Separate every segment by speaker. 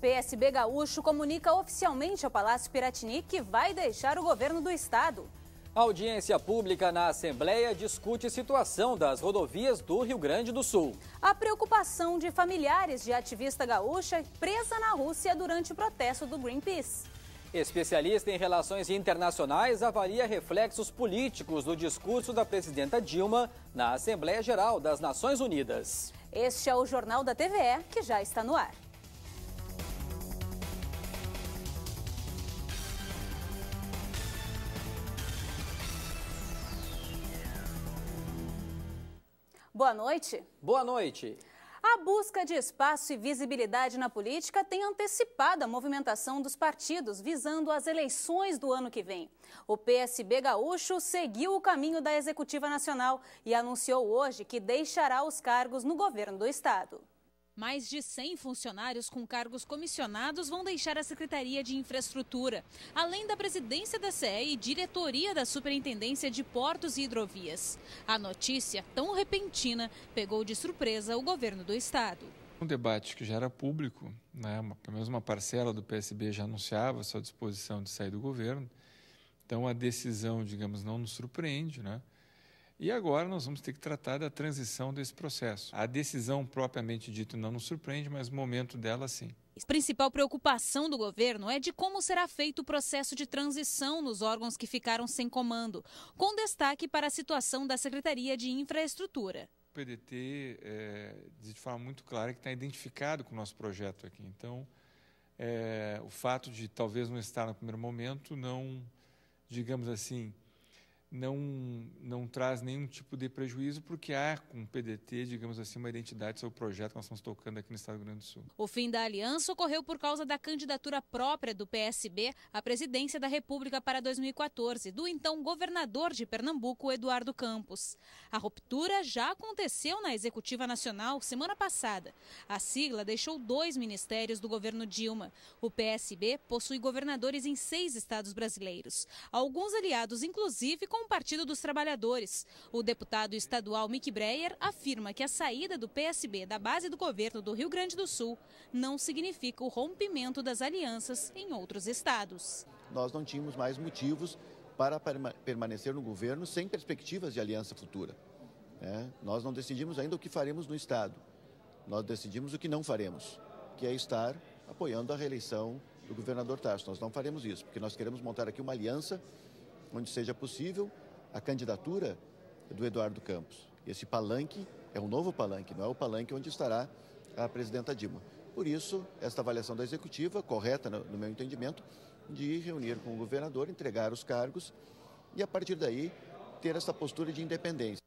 Speaker 1: PSB Gaúcho comunica oficialmente ao Palácio Piratini que vai deixar o governo do estado.
Speaker 2: audiência pública na Assembleia discute situação das rodovias do Rio Grande do Sul.
Speaker 1: A preocupação de familiares de ativista gaúcha presa na Rússia durante o protesto do Greenpeace.
Speaker 2: Especialista em relações internacionais avalia reflexos políticos do discurso da presidenta Dilma na Assembleia Geral das Nações Unidas.
Speaker 1: Este é o Jornal da TVE, que já está no ar. Boa noite.
Speaker 2: Boa noite.
Speaker 1: A busca de espaço e visibilidade na política tem antecipado a movimentação dos partidos visando as eleições do ano que vem. O PSB gaúcho seguiu o caminho da Executiva Nacional e anunciou hoje que deixará os cargos no governo do estado. Mais de 100 funcionários com cargos comissionados vão deixar a Secretaria de Infraestrutura, além da presidência da CE e diretoria da Superintendência de Portos e Hidrovias. A notícia, tão repentina, pegou de surpresa o governo do estado.
Speaker 3: Um debate que já era público, né, pelo menos uma parcela do PSB já anunciava sua disposição de sair do governo. Então a decisão, digamos, não nos surpreende, né? E agora nós vamos ter que tratar da transição desse processo. A decisão propriamente dita não nos surpreende, mas o momento dela sim.
Speaker 1: A principal preocupação do governo é de como será feito o processo de transição nos órgãos que ficaram sem comando, com destaque para a situação da Secretaria de Infraestrutura.
Speaker 3: O PDT é, eh, diz de forma muito clara que está identificado com o nosso projeto aqui. Então, é, o fato de talvez não estar no primeiro momento não, digamos assim, não, não traz nenhum tipo de prejuízo, porque há com o PDT, digamos assim, uma identidade sobre o projeto que nós estamos tocando aqui no Estado do Rio Grande do Sul.
Speaker 1: O fim da aliança ocorreu por causa da candidatura própria do PSB à presidência da República para 2014, do então governador de Pernambuco, Eduardo Campos. A ruptura já aconteceu na Executiva Nacional semana passada. A sigla deixou dois ministérios do governo Dilma. O PSB possui governadores em seis estados brasileiros. Alguns aliados, inclusive, com com o Partido dos Trabalhadores. O deputado estadual Mick Breyer afirma que a saída do PSB da base do governo do Rio Grande do Sul não significa o rompimento das alianças em outros estados.
Speaker 3: Nós não tínhamos mais motivos para permanecer no governo sem perspectivas de aliança futura. É, nós não decidimos ainda o que faremos no Estado. Nós decidimos o que não faremos, que é estar apoiando a reeleição do governador Tarso. Nós não faremos isso, porque nós queremos montar aqui uma aliança onde seja possível, a candidatura do Eduardo Campos. Esse palanque é um novo palanque, não é o palanque onde estará a presidenta Dilma. Por isso, esta avaliação da executiva, correta no meu entendimento, de reunir com o governador, entregar os cargos e, a partir daí, ter essa postura de independência.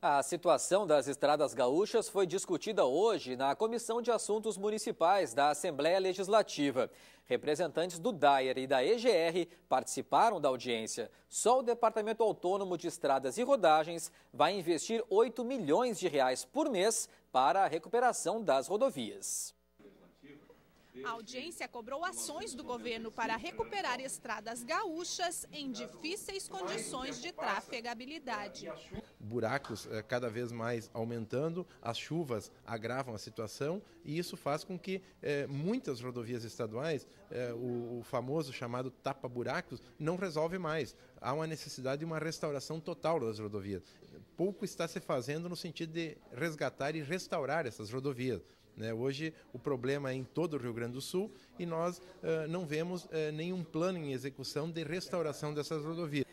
Speaker 2: A situação das estradas gaúchas foi discutida hoje na Comissão de Assuntos Municipais da Assembleia Legislativa. Representantes do DAER e da EGR participaram da audiência. Só o Departamento Autônomo de Estradas e Rodagens vai investir 8 milhões de reais por mês para a recuperação das rodovias.
Speaker 4: A audiência cobrou ações do governo para recuperar estradas gaúchas em difíceis condições de trafegabilidade.
Speaker 5: Buracos eh, cada vez mais aumentando, as chuvas agravam a situação e isso faz com que é, muitas rodovias estaduais, é, o, o famoso chamado tapa-buracos, não resolve mais. Há uma necessidade de uma restauração total das rodovias. Pouco está se fazendo no sentido de resgatar e restaurar essas rodovias. Né? Hoje o problema é em todo o Rio Grande do Sul e nós uh, não vemos uh, nenhum plano em execução de restauração dessas rodovias.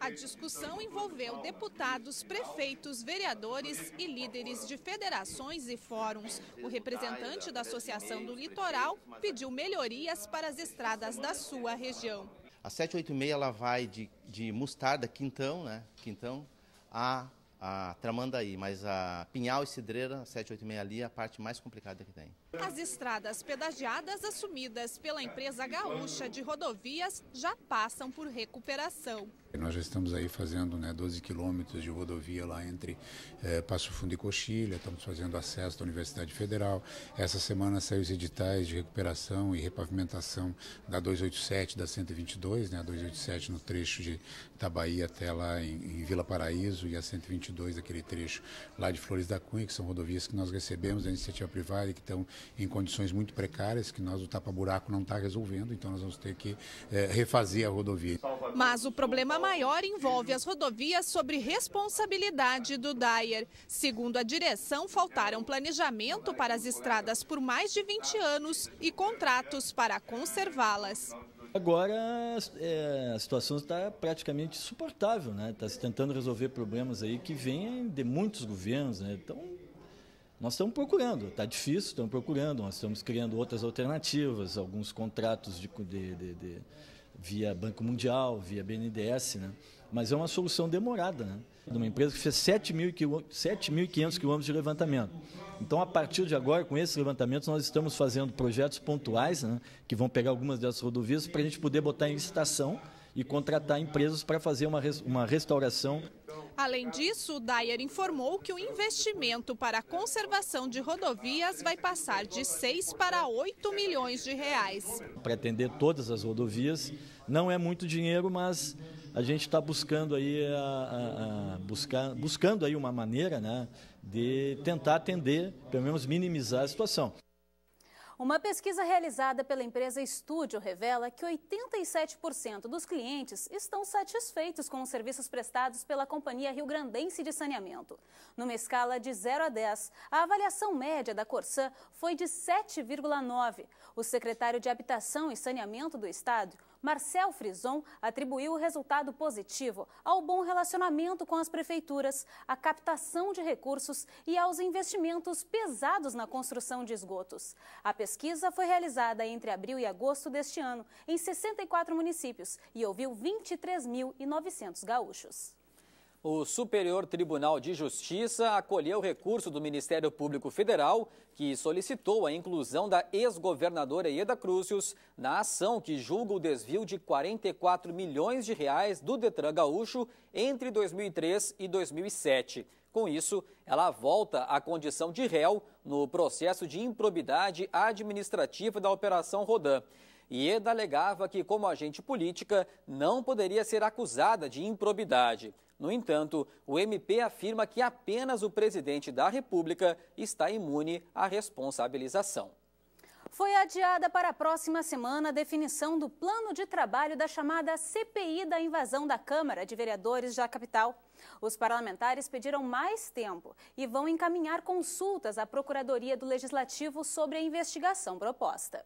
Speaker 4: A discussão envolveu deputados, prefeitos, vereadores e líderes de federações e fóruns. O representante da Associação do Litoral pediu melhorias para as estradas da sua região.
Speaker 5: A 786
Speaker 4: ela vai de, de Mostarda, Quintão, né? Quintão, a a Tramandaí, mas a Pinhal e Cidreira, 786 ali, é a parte mais complicada que tem. As estradas pedagiadas assumidas pela empresa gaúcha de rodovias já passam por recuperação.
Speaker 2: Nós já estamos aí fazendo né, 12 quilômetros de rodovia lá entre eh, Passo Fundo e Coxilha, estamos fazendo acesso da Universidade Federal. Essa semana saiu os editais de recuperação e repavimentação da 287, da 122, né, a 287 no trecho de Tabaí até lá em, em Vila Paraíso e a 122 daquele trecho lá de Flores da Cunha, que são rodovias que nós recebemos da iniciativa privada e que estão em condições muito precárias, que nós o tapa-buraco não está resolvendo, então nós vamos ter que eh, refazer a rodovia.
Speaker 4: Mas o problema maior envolve as rodovias sobre responsabilidade do Dyer. Segundo a direção, faltaram planejamento para as estradas por mais de 20 anos e contratos para conservá-las.
Speaker 3: Agora é, a situação está praticamente insuportável, né? Está se tentando resolver problemas aí que vêm de muitos governos, né? Então nós estamos procurando, está difícil, estamos procurando, nós estamos criando outras alternativas, alguns contratos de, de, de, de via Banco Mundial, via BNDES, né? mas é uma solução demorada, né? de uma empresa que fez 7.500 quilômetros de levantamento. Então, a partir de agora, com esses levantamentos, nós estamos fazendo projetos pontuais, né? que vão pegar algumas dessas rodovias, para a gente poder botar em licitação e contratar empresas para fazer uma, uma restauração
Speaker 4: Além disso, o Dyer informou que o investimento para a conservação de rodovias vai passar de 6 para 8 milhões de reais.
Speaker 3: Para atender todas as rodovias, não é muito dinheiro, mas a gente está buscando aí a, a, a buscar, buscando aí uma maneira né, de tentar atender, pelo menos minimizar a situação.
Speaker 1: Uma pesquisa realizada pela empresa Estúdio revela que 87% dos clientes estão satisfeitos com os serviços prestados pela Companhia Rio Grandense de Saneamento. Numa escala de 0 a 10, a avaliação média da Corsã foi de 7,9. O secretário de Habitação e Saneamento do Estado, Marcel Frison atribuiu o resultado positivo ao bom relacionamento com as prefeituras, à captação de recursos e aos investimentos pesados na construção de esgotos. A pesquisa foi realizada entre abril e agosto deste ano em 64 municípios e ouviu 23.900 gaúchos.
Speaker 2: O Superior Tribunal de Justiça acolheu o recurso do Ministério Público Federal, que solicitou a inclusão da ex-governadora Ieda Crucius na ação que julga o desvio de 44 milhões de reais do Detran Gaúcho entre 2003 e 2007. Com isso, ela volta à condição de réu no processo de improbidade administrativa da Operação Rodan. Ieda alegava que, como agente política, não poderia ser acusada de improbidade. No entanto, o MP afirma que apenas o presidente da República está imune à responsabilização.
Speaker 1: Foi adiada para a próxima semana a definição do plano de trabalho da chamada CPI da invasão da Câmara de Vereadores da capital. Os parlamentares pediram mais tempo e vão encaminhar consultas à Procuradoria do Legislativo sobre a investigação proposta.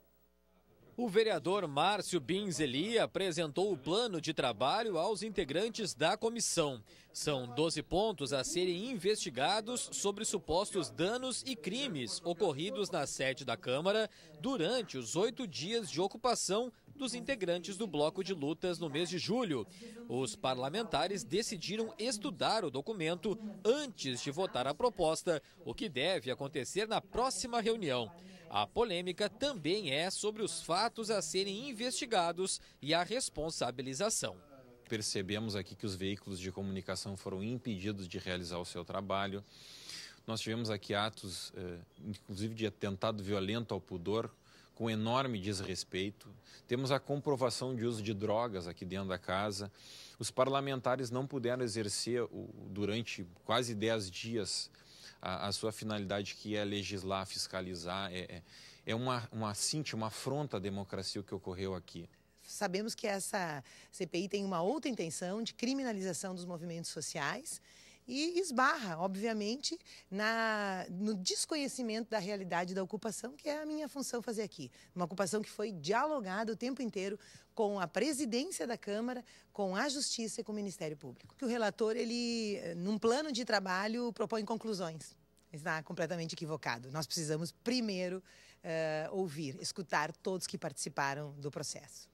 Speaker 2: O vereador Márcio Binzeli apresentou o plano de trabalho aos integrantes da comissão. São 12 pontos a serem investigados sobre supostos danos e crimes ocorridos na sede da Câmara durante os oito dias de ocupação dos integrantes do bloco de lutas no mês de julho. Os parlamentares decidiram estudar o documento antes de votar a proposta, o que deve acontecer na próxima reunião. A polêmica também é sobre os fatos a serem investigados e a responsabilização percebemos aqui que os veículos de comunicação foram impedidos de realizar o seu trabalho. Nós tivemos aqui atos, eh, inclusive de atentado violento ao pudor, com enorme desrespeito. Temos a comprovação de uso de drogas aqui dentro da casa. Os parlamentares não puderam exercer durante quase 10 dias a, a sua finalidade, que é legislar, fiscalizar. É, é, é uma, uma cinte, uma afronta à democracia o que ocorreu aqui.
Speaker 5: Sabemos que essa CPI tem uma outra intenção de criminalização dos movimentos sociais e esbarra, obviamente, na, no desconhecimento da realidade da ocupação, que é a minha função fazer aqui. Uma ocupação que foi dialogada o tempo inteiro com a presidência da Câmara, com a Justiça e com o Ministério Público. O relator, ele, num plano de trabalho, propõe conclusões está completamente equivocado. Nós precisamos primeiro uh, ouvir, escutar todos que participaram do processo.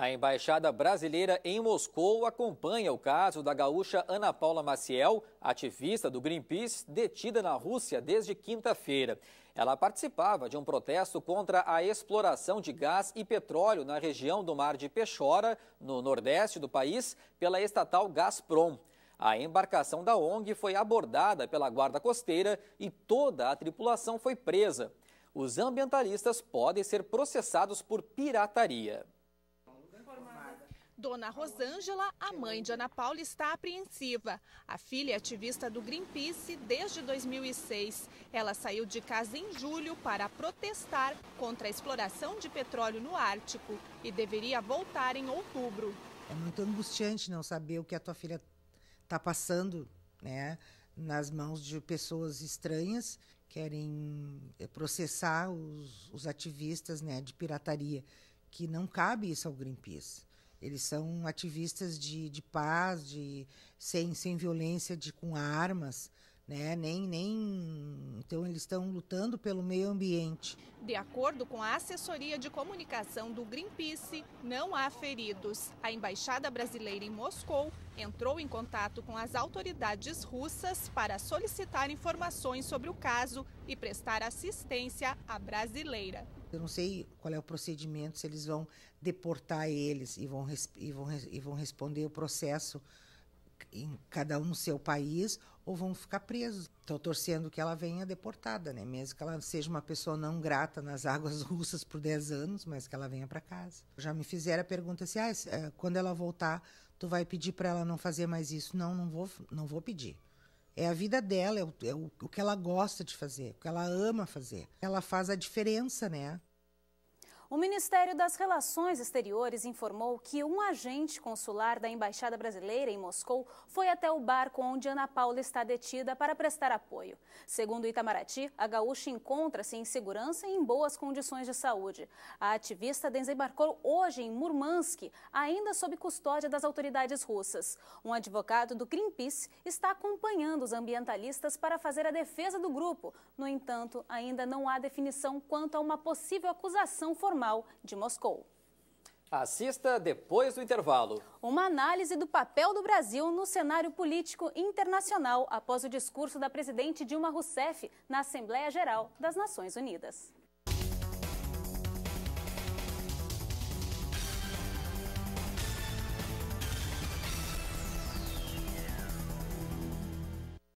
Speaker 2: A embaixada brasileira em Moscou acompanha o caso da gaúcha Ana Paula Maciel, ativista do Greenpeace, detida na Rússia desde quinta-feira. Ela participava de um protesto contra a exploração de gás e petróleo na região do Mar de Pechora, no nordeste do país, pela estatal Gazprom. A embarcação da ONG foi abordada pela guarda costeira e toda a tripulação foi presa. Os ambientalistas podem ser processados por pirataria.
Speaker 4: Dona Rosângela, a mãe de Ana Paula, está apreensiva. A filha é ativista do Greenpeace desde 2006. Ela saiu de casa em julho para protestar contra a exploração de petróleo no Ártico e deveria voltar em outubro.
Speaker 5: É muito angustiante não saber o que a tua filha está passando, né? Nas mãos de pessoas estranhas querem eh, processar os, os ativistas né, de pirataria, que não cabe isso ao Greenpeace. Eles são ativistas de, de paz, de sem, sem violência, de com armas, né? Nem, nem então eles estão lutando pelo meio ambiente.
Speaker 4: De acordo com a assessoria de comunicação do Greenpeace, não há feridos. A embaixada brasileira em Moscou entrou em contato com as autoridades russas para solicitar informações sobre o caso e prestar assistência à brasileira.
Speaker 5: Eu não sei qual é o procedimento, se eles vão deportar eles e vão, e vão, e vão responder o processo em cada um no seu país ou vão ficar presos. Estou torcendo que ela venha deportada, né? mesmo que ela seja uma pessoa não grata nas águas russas por 10 anos, mas que ela venha para casa. Já me fizeram a pergunta assim: ah, eh, quando ela voltar, tu vai pedir para ela não fazer mais isso? Não, não vou, não vou pedir. É a vida dela, é o, é o, que ela gosta de fazer, o que ela ama fazer. Ela faz a diferença, né?
Speaker 1: O Ministério das Relações Exteriores informou que um agente consular da Embaixada Brasileira em Moscou foi até o barco onde Ana Paula está detida para prestar apoio. Segundo Itamaraty, a gaúcha encontra-se em segurança e em boas condições de saúde. A ativista desembarcou hoje em Murmansk, ainda sob custódia das autoridades russas. Um advogado do Greenpeace está acompanhando os ambientalistas para fazer a defesa do grupo. No entanto, ainda não há definição quanto a uma possível acusação formal de Moscou.
Speaker 2: Assista depois do intervalo.
Speaker 1: Uma análise do papel do Brasil no cenário político internacional após o discurso da presidente Dilma Rousseff na Assembleia Geral das Nações Unidas.